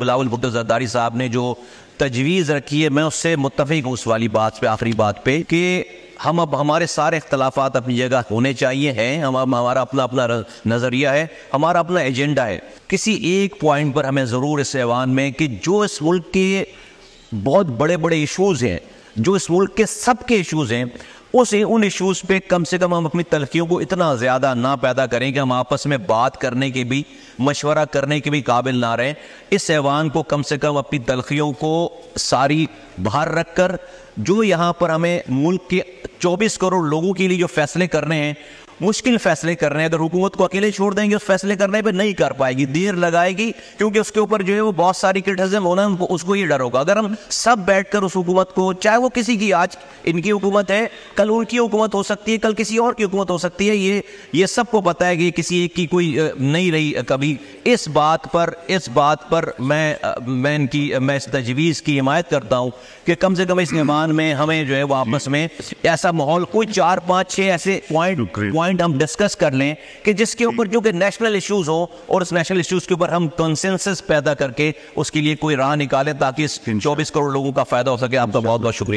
बिलाउल भुट्टो जरदारी साहब ने जो तजवीज़ रखी है मैं उससे मुतफिक हूँ उस वाली बात पे आखिरी बात पे कि हम अब हमारे सारे इख्तलाफात अपनी जगह होने चाहिए हैं हम अब हमारा अपना अपना नज़रिया है हमारा अपना एजेंडा है किसी एक पॉइंट पर हमें ज़रूर इस एवान में कि जो इस मुल्क के बहुत बड़े बड़े इशूज़ हैं जो इस मुल्क के सबके इशूज़ हैं उसे उन इश्यूज़ पे कम से कम हम अपनी तलखियों को इतना ज़्यादा ना पैदा करें कि हम आपस में बात करने के भी मशवरा करने के भी काबिल ना रहें इस ऐवान को कम से कम अपनी तलखियों को सारी बाहर रख कर जो यहाँ पर हमें मुल्क के 24 करोड़ लोगों के लिए जो फैसले करने हैं मुश्किल फैसले कर रहे हैं अगर हुकूमत को अकेले छोड़ देंगे उस फैसले करने पर नहीं कर पाएगी देर लगाएगी क्योंकि उसके ऊपर जो है वो बहुत सारी क्रिटिसिज्म होना है उसको ये डर होगा अगर हम सब बैठकर उस हुकूमत को चाहे वो किसी की आज इनकी हुकूमत है कल उनकी हुकूमत हो सकती है कल किसी और की हुकूमत हो सकती है ये ये सबको पता है कि किसी एक की कोई नहीं रही कभी इस बात पर इस बात पर मैं मैं इनकी मैं इस तजवीज़ की हिमायत करता हूँ कि कम से कम इस मेहमान में हमें जो है वो आपस में ऐसा माहौल कोई चार पाँच छः ऐसे पॉइंट पॉइंट पॉइंट हम डिस्कस कर लें कि जिसके ऊपर जो कि नेशनल इश्यूज हो और उस नेशनल इश्यूज के ऊपर हम कंसेंसस पैदा करके उसके लिए कोई राह निकालें ताकि इस चौबीस करोड़ लोगों का फायदा हो सके आपका बहुत बहुत शुक्रिया